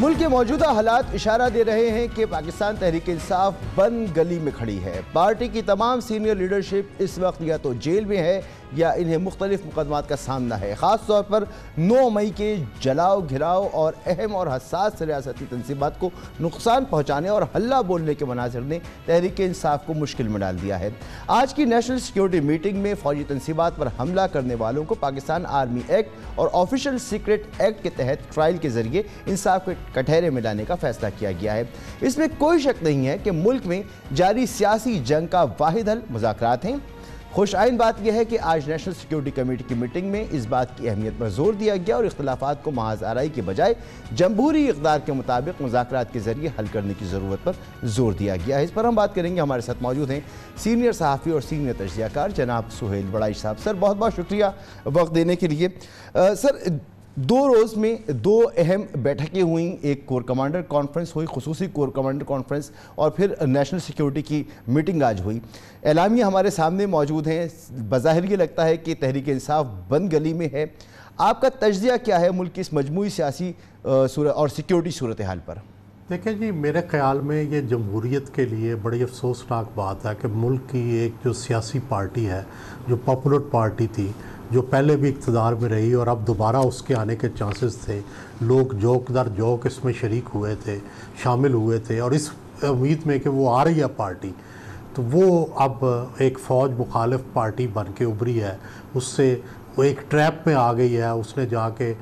मुल्क के मौजूदा हालात इशारा दे रहे हैं कि पाकिस्तान तहरीक इंसाफ बंद गली में खड़ी है पार्टी की तमाम सीनियर लीडरशिप इस वक्त या तो जेल में है या इन्हें मुख्तलिफ मुकदमा का सामना है ख़ास तौर पर 9 मई के जलाओ घिराव और अहम और हसास रियासती तनसीबात को नुकसान पहुँचाने और हल्ला बोलने के मनाजर ने तहरीक इंसाफ को मुश्किल में डाल दिया है आज की नेशनल सिक्योरिटी मीटिंग में फौजी तनसीबात पर हमला करने वालों को पाकिस्तान आर्मी एक्ट और ऑफिशियल सीक्रेट एक्ट के तहत ट्रायल के जरिए इंसाफ के कटहरे में लाने का फैसला किया गया है इसमें कोई शक नहीं है कि मुल्क में जारी सियासी जंग का वाहिद हल मुजाकर हैं खुश आइन बात यह है कि आज नेशनल सिक्योरिटी कमेटी की मीटिंग में इस बात की अहमियत पर जोर दिया गया और इख्लाफा को महाज आरई के बजाय जमहूरी इकदार के मुताबिक मुजात के जरिए हल करने की ज़रूरत पर जोर दिया गया है इस पर हम बात करेंगे हमारे साथ मौजूद हैं सीनियर सहाफ़ी और सीनियर कार जनाब सुहेल बड़ाई साहब सर बहुत बहुत शुक्रिया वक्त देने के लिए आ, सर दो रोज़ में दो अहम बैठकें हुई एक कोर कमांडर कॉन्फ्रेंस हुई खसूस कोर कमांडर कॉन्फ्रेंस और फिर नेशनल सिक्योरिटी की मीटिंग आज हुई एलामी हमारे सामने मौजूद हैं बज़ाहिर ये लगता है कि तहरीक इंसाफ बंद गली में है आपका तजिया क्या है मुल्क की इस मजमू सियासी और सिक्योरिटी सूरत हाल पर देखिए जी मेरे ख्याल में ये जमहूरीत के लिए बड़ी अफसोसनाक बात है कि मुल्क की एक जो सियासी पार्टी है जो पॉपुलर पार्टी थी जो पहले भी इकतदार में रही और अब दोबारा उसके आने के चांसेस थे लोग जोक दर जोक इसमें शरीक हुए थे शामिल हुए थे और इस उम्मीद में कि वो आ रही है पार्टी तो वो अब एक फ़ौज मुखालफ पार्टी बन के उभरी है उससे वो एक ट्रैप में आ गई है उसने जाके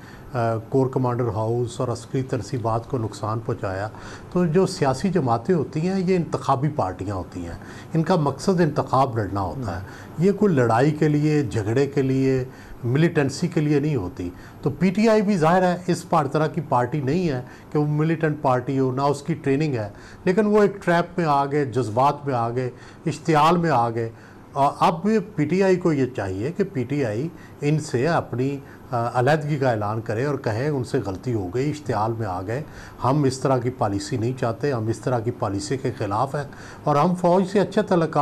कोर कमांडर हाउस और अस्करी तरसीबात को नुकसान पहुँचाया तो जो सियासी जमातें होती हैं ये इंतबी पार्टियाँ होती हैं इनका मकसद इंतखब लड़ना होता है ये कोई लड़ाई के लिए झगड़े के लिए मिलिटेंसी के लिए नहीं होती तो पीटीआई भी जाहिर है इस पार तरह की पार्टी नहीं है कि वो मिलिटेंट पार्टी हो ना उसकी ट्रेनिंग है लेकिन वो एक ट्रैप में आ गए जज्बात में आ गए इश्तियाल में आ गए अब पीटीआई को ये चाहिए कि पीटीआई इनसे अपनी अलीहदगी का ऐलान करें और कहें उनसे गलती हो गई इश्तहाल में आ गए हम इस तरह की पॉलिसी नहीं चाहते हम इस तरह की पॉलिसी के ख़िलाफ़ हैं और हम फ़ौज से अच्छे तलक़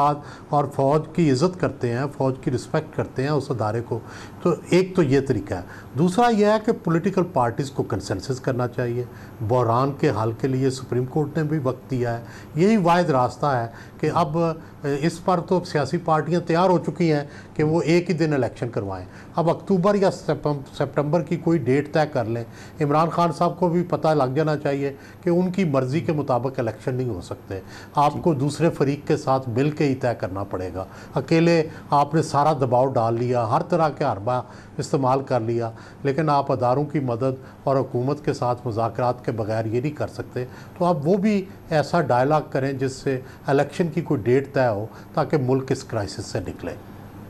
और फ़ौज की इज़्ज़त करते हैं फ़ौज की रिस्पेक्ट करते हैं उस अदारे को तो एक तो ये तरीका है दूसरा यह है कि पोलिटिकल पार्टीज़ को कंसेंसस करना चाहिए बहरान के हल के लिए सुप्रीम कोर्ट ने भी वक्त दिया है यही वायद रास्ता है कि अब इस पर तो सियासी पार्टियाँ तैयार हो चुकी हैं कि वो एक ही दिन इलेक्शन करवाएँ अब अक्टूबर या सितम्बर हम सितंबर की कोई डेट तय कर लें इमरान खान साहब को भी पता लग जाना चाहिए कि उनकी मर्ज़ी के मुताबिक इलेक्शन नहीं हो सकते आपको दूसरे फरीक के साथ मिल के ही तय करना पड़ेगा अकेले आपने सारा दबाव डाल लिया हर तरह के हरबा इस्तेमाल कर लिया लेकिन आप अदारों की मदद और हुकूमत के साथ मुजाकर के बगैर ये नहीं कर सकते तो आप वो भी ऐसा डायलाग करें जिससे इलेक्शन की कोई डेट तय हो ताकि मुल्क इस क्राइसिस से निकले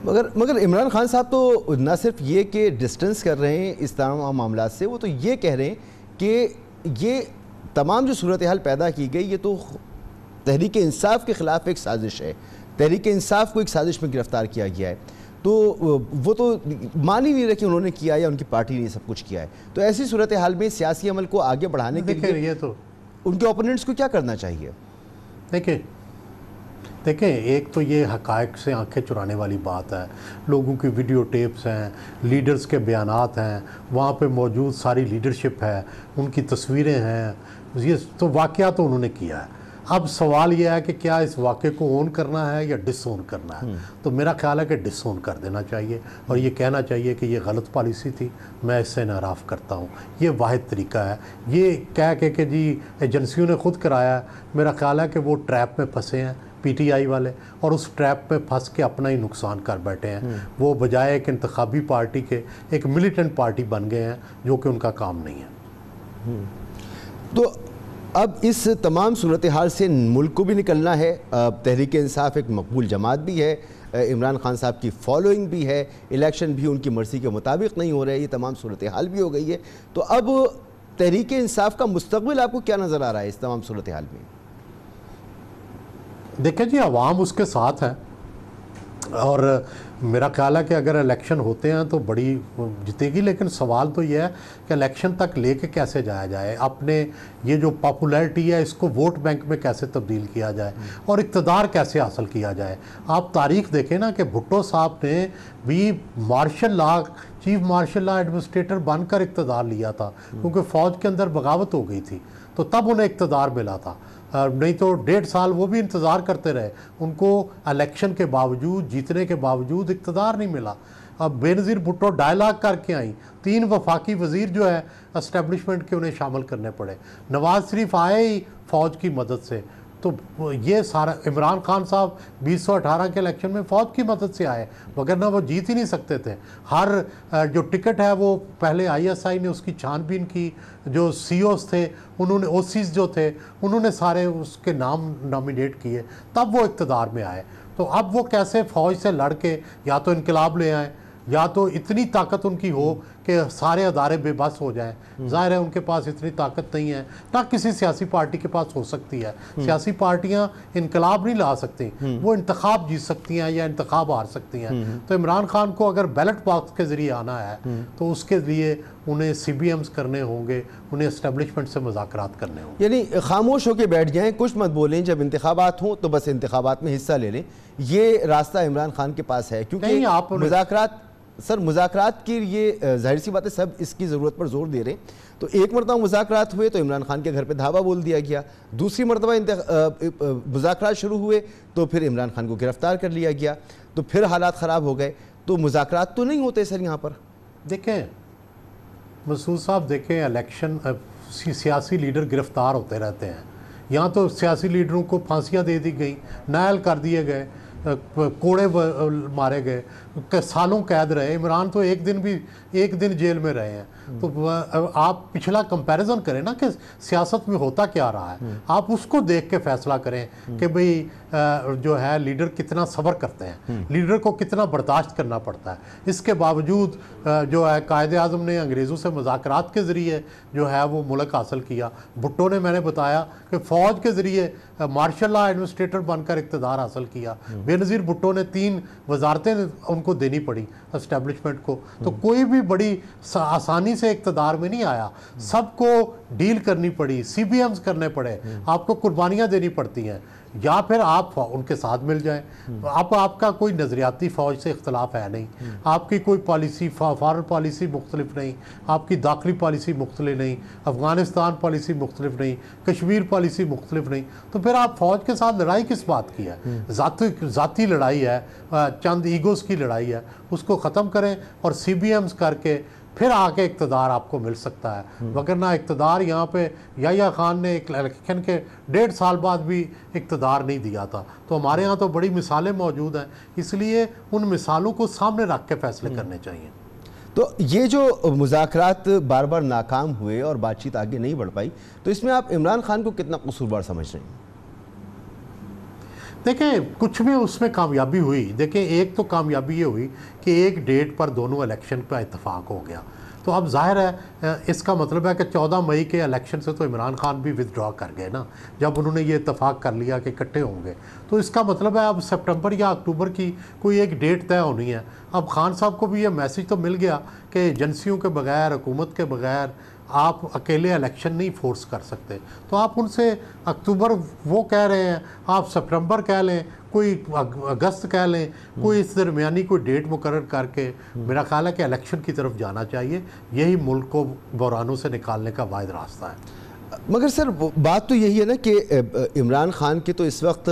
मगर मगर इमरान खान साहब तो ना सिर्फ ये कि डिस्टेंस कर रहे हैं इस तमाम मामला से वो तो ये कह रहे हैं कि ये तमाम जो सूरत हाल पैदा की गई ये तो तहरीक इंसाफ के ख़िलाफ़ एक साजिश है तहरीक इंसाफ को एक साजिश में गिरफ़्तार किया गया है तो वो तो मान ही नहीं रहे कि उन्होंने किया या उनकी पार्टी ने सब कुछ किया है तो ऐसी सूरत हाल में सियासी अमल को आगे बढ़ाने के लिए तो उनके ओपोनेंट्स को क्या करना चाहिए देखिए देखें एक तो ये हक से आंखें चुराने वाली बात है लोगों की वीडियो टेप्स हैं लीडर्स के बयान हैं वहाँ पर मौजूद सारी लीडरशिप है उनकी तस्वीरें हैं ये तो वाक़ तो उन्होंने किया है अब सवाल यह है कि क्या इस वाक़े को ओन करना है या डिस ओन करना है हम्म। तो मेरा ख्याल है कि डिस ऑन कर देना चाहिए और ये कहना चाहिए कि ये गलत पॉलिसी थी मैं इससे नाराफ़ करता हूँ ये वाद तरीका है ये कह के कि जी एजेंसियों ने खुद कराया है मेरा ख्याल है कि वो ट्रैप में फंसे हैं पीटीआई वाले और उस ट्रैप पे फंस के अपना ही नुकसान कर बैठे हैं हम्म। वो बजाय एक इंतबी पार्टी के एक मिलिटेंट पार्टी बन गए हैं जो कि उनका काम नहीं है हम्म। तो अब इस तमाम सूरत हाल से मुल्क को भी निकलना है तहरीक इंसाफ एक मकबूल जमात भी है इमरान खान साहब की फॉलोइंग भी है इलेक्शन भी उनकी मर्जी के मुताबिक नहीं हो रहे ये तमाम सूरत हाल भी हो गई है तो अब तहरीक इंसाफ का मुस्तबिल आपको क्या नज़र आ रहा है इस तमाम सूरत हाल में देखिए जी आवाम उसके साथ है और मेरा ख्याल है कि अगर इलेक्शन होते हैं तो बड़ी जीतेगी लेकिन सवाल तो यह है कि इलेक्शन तक लेके कैसे जाया जाए अपने ये जो पॉपुलैरिटी है इसको वोट बैंक में कैसे तब्दील किया जाए और इकतदार कैसे हासिल किया जाए आप तारीख देखें ना कि भुट्टो साहब ने भी martial law chief martial law administrator बनकर इकतदार लिया था क्योंकि फ़ौज के अंदर बगावत हो गई थी तो तब उन्हें इकतदार मिला था नहीं तो डेढ़ साल वो भी इंतज़ार करते रहे उनको इलेक्शन के बावजूद जीतने के बावजूद इकतदार नहीं मिला अब बेनज़ीर भुट्टो डायलाग करके आई तीन वफाकी वजीर जो है इस्टेबलिशमेंट के उन्हें शामिल करने पड़े नवाज़ शरीफ आए ही फ़ौज की मदद से तो ये सारा इमरान खान साहब बीस के इलेक्शन में फौज की मदद से आए वगरना वो जीत ही नहीं सकते थे हर जो टिकट है वो पहले आईएसआई ने उसकी छानबीन की जो सीओस e थे उन्होंने ओ जो थे उन्होंने सारे उसके नाम नॉमिनेट किए तब वो इकतदार में आए तो अब वो कैसे फ़ौज से लड़ के या तो इनकलाब ले आए या तो इतनी ताकत उनकी हो कि सारे अदारे बेबस हो जाए हम्म। जाहिर है उनके पास इतनी ताकत नहीं है ना किसी सियासी पार्टी के पास हो सकती है हम्म। सियासी पार्टियां इनकलाब नहीं ला सकती हम्म। वो इंतखाब जीत सकती हैं या इंतखाब हार सकती हैं तो इमरान खान को अगर बैलेट बॉक्स के ज़रिए आना है तो उसके लिए उन्हें सी बी एम्स करने होंगे उन्हें इस्टेबलिशमेंट से मुजात करने होंगे यानी खामोश होकर बैठ जाएँ कुछ मत बोलें जब इंतबात हों तो बस इंतबात में हिस्सा ले लें ये रास्ता इमरान खान के पास है क्योंकि आप मुजाकर सर मुजात की ये जाहिर सी बात है सब इसकी ज़रूरत पर जोर दे रहे हैं तो एक मरतबा मुजात हुए तो इमरान खान के घर पर धावा बोल दिया गया दूसरी मरतबा मुजात शुरू हुए तो फिर इमरान खान को गिरफ़्तार कर लिया गया तो फिर हालात ख़राब हो गए तो मुजात तो नहीं होते सर यहाँ पर देखें मसूद साहब देखें इलेक्शन सियासी लीडर गिरफ़्तार होते रहते हैं यहाँ तो सियासी लीडरों को फांसियाँ दे दी गई नायल कर दिए गए कोड़े मारे गए सालों कैद रहे इमरान तो एक दिन भी एक दिन जेल में रहे हैं हम्म। तो आप पिछला कंपैरिजन करें ना कि सियासत में होता क्या रहा है हम्म। आप उसको देख के फैसला करें हम्म। कि भाई जो है लीडर कितना सबर करते हैं हम्म। लीडर को कितना बर्दाश्त करना पड़ता है इसके बावजूद जो है कायद अजम ने अंग्रेज़ों से मुजाकर के ज़रिए जो है वो मुल्क हासिल किया भुट्टो ने मैंने बताया कि फ़ौज के ज़रिए मार्शल ला एडमिनिस्ट्रेटर बनकर इकतदार हासिल किया हम्म। बेनज़ीर भुट्टो ने तीन वजारतें उनको देनी पड़ी इस्टेबलिशमेंट को तो हम्म। कोई भी बड़ी आसानी से इकतदार में नहीं आया सबको डील करनी पड़ी सी करने पड़े आपको कुर्बानियाँ देनी पड़ती हैं या फिर आप उनके साथ मिल जाएं अब आपका कोई नज़रियाती फ़ौज से इख्तलाफ है नहीं आपकी कोई पॉलिसी फॉरन पॉलिसी मुख्तलिफ नहीं आपकी दाखिली पॉलिसी मुख्तलिफ नहीं अफ़गानिस्तान पॉलिसी मुख्तलिफ नहीं कश्मीर पॉलिसी मुख्तलिफ नहीं तो फिर आप फ़ौज के साथ लड़ाई किस बात की है ज़ाती लड़ाई है चंद ईगोज़ की लड़ाई है उसको ख़त्म करें और सी बी एम्स करके फिर आके इकतदार आपको मिल सकता है हम्म। वगरना इकतदार यहाँ पे या ख़ान ने एक इलेक्शन के डेढ़ साल बाद भी इकतदार नहीं दिया था तो हमारे यहाँ तो बड़ी मिसालें मौजूद हैं इसलिए उन मिसालों को सामने रख के फैसले हम्म। करने चाहिए तो ये जो मुजाकरात बार बार नाकाम हुए और बातचीत आगे नहीं बढ़ पाई तो इसमें आप इमरान खान को कितना कसूरवार समझ रहे हैं देखें कुछ भी उसमें कामयाबी हुई देखें एक तो कामयाबी ये हुई कि एक डेट पर दोनों इलेक्शन पर इतफाक़ हो गया तो अब जाहिर है इसका मतलब है कि 14 मई के इलेक्शन से तो इमरान खान भी विदड्रॉ कर गए ना जब उन्होंने ये इतफाक़ कर लिया कि इकट्ठे होंगे तो इसका मतलब है अब सितंबर या अक्टूबर की कोई एक डेट तय होनी है अब खान साहब को भी ये मैसेज तो मिल गया कि एजेंसियों के बगैर हुकूमत के बगैर आप अकेले इलेक्शन नहीं फोर्स कर सकते तो आप उनसे अक्टूबर वो कह रहे हैं आप सितंबर कह लें कोई अगस्त कह लें कोई इस दरमियानी कोई डेट मुकर करके मेरा ख्याल है कि इलेक्शन की तरफ जाना चाहिए यही मुल्क को बुरानों से निकालने का वायद रास्ता है मगर सर बात तो यही है ना कि इमरान खान के तो इस वक्त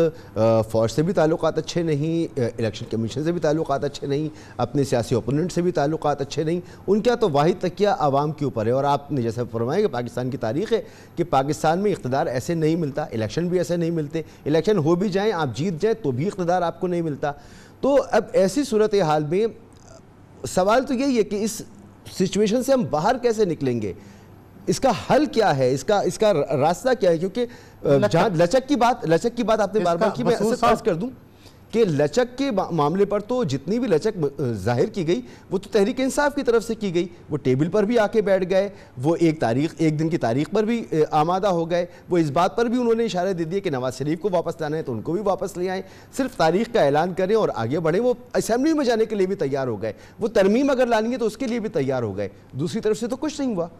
फौज से भी ताल्लुक अच्छे नहीं इलेक्शन कमीशन से भी ताल्लुक अच्छे नहीं अपने सियासी ओपोनेंट से भी ताल्लुक अच्छे नहीं उनका तो वाहि तकिया आवाम के ऊपर है और आपने जैसा फरमाया कि पाकिस्तान की तारीख है कि पाकिस्तान में इकतदार ऐसे नहीं मिलता इलेक्शन भी ऐसे नहीं मिलते इलेक्शन हो भी जाएँ आप जीत जाएँ तो भी इकतदार आपको नहीं मिलता तो अब ऐसी सूरत हाल में सवाल तो यही है कि इस सिचुएशन से हम बाहर कैसे निकलेंगे इसका हल क्या है इसका इसका रास्ता क्या है क्योंकि जहाँ लचक की बात लचक की बात आपने बार बार की मैं कर दूं कि लचक के मामले पर तो जितनी भी लचक जाहिर की गई वो तो तहरीक इंसाफ की तरफ से की गई वो टेबल पर भी आके बैठ गए वो एक तारीख एक दिन की तारीख पर भी आमादा हो गए वो इस बात पर भी उन्होंने इशारे दे दिए कि नवाज शरीफ को वापस लाना है तो उनको भी वापस ले आएँ सिर्फ तारीख का ऐलान करें और आगे बढ़ें वो असम्बली में जाने के लिए भी तैयार हो गए वो तरमीम अगर लानी है तो उसके लिए भी तैयार हो गए दूसरी तरफ से तो कुछ नहीं हुआ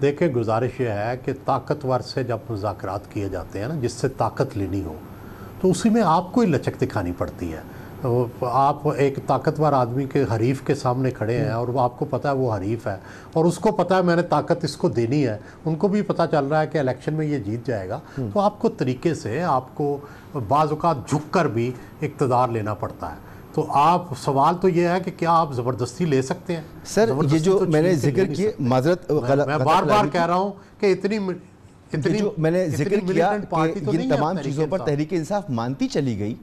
देखें गुजारिश ये है कि ताकतवर से जब मुजाकर किए जाते हैं ना जिससे ताकत लेनी हो तो उसी में आपको ही लचक दिखानी पड़ती है तो आप एक ताकतवर आदमी के हरीफ के सामने खड़े हैं और वो आपको पता है वो हरीफ है और उसको पता है मैंने ताकत इसको देनी है उनको भी पता चल रहा है कि इलेक्शन में ये जीत जाएगा हम्म। तो आपको तरीके से आपको बाज़ात झुक कर भी इकतदार लेना पड़ता है तो आप सवाल तो ये है कि क्या आप ज़बरदस्ती ले सकते हैं सर ये जो तो मैंने जिक्र किए माजरत मैं, बार बार कह रहा हूँ कि इतनी इतनी जो मैंने जिक्र किया इन तो तमाम चीज़ों पर तहरीक इंसाफ मानती चली गई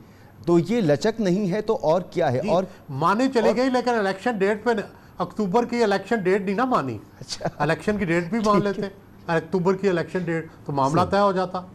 तो ये लचक नहीं है तो और क्या है और माने चली गई लेकिन इलेक्शन डेट पर अक्टूबर की इलेक्शन डेट नहीं ना मानी अच्छा इलेक्शन की डेट भी मान लेते हैं अक्टूबर की इलेक्शन डेट तो मामला तय हो जाता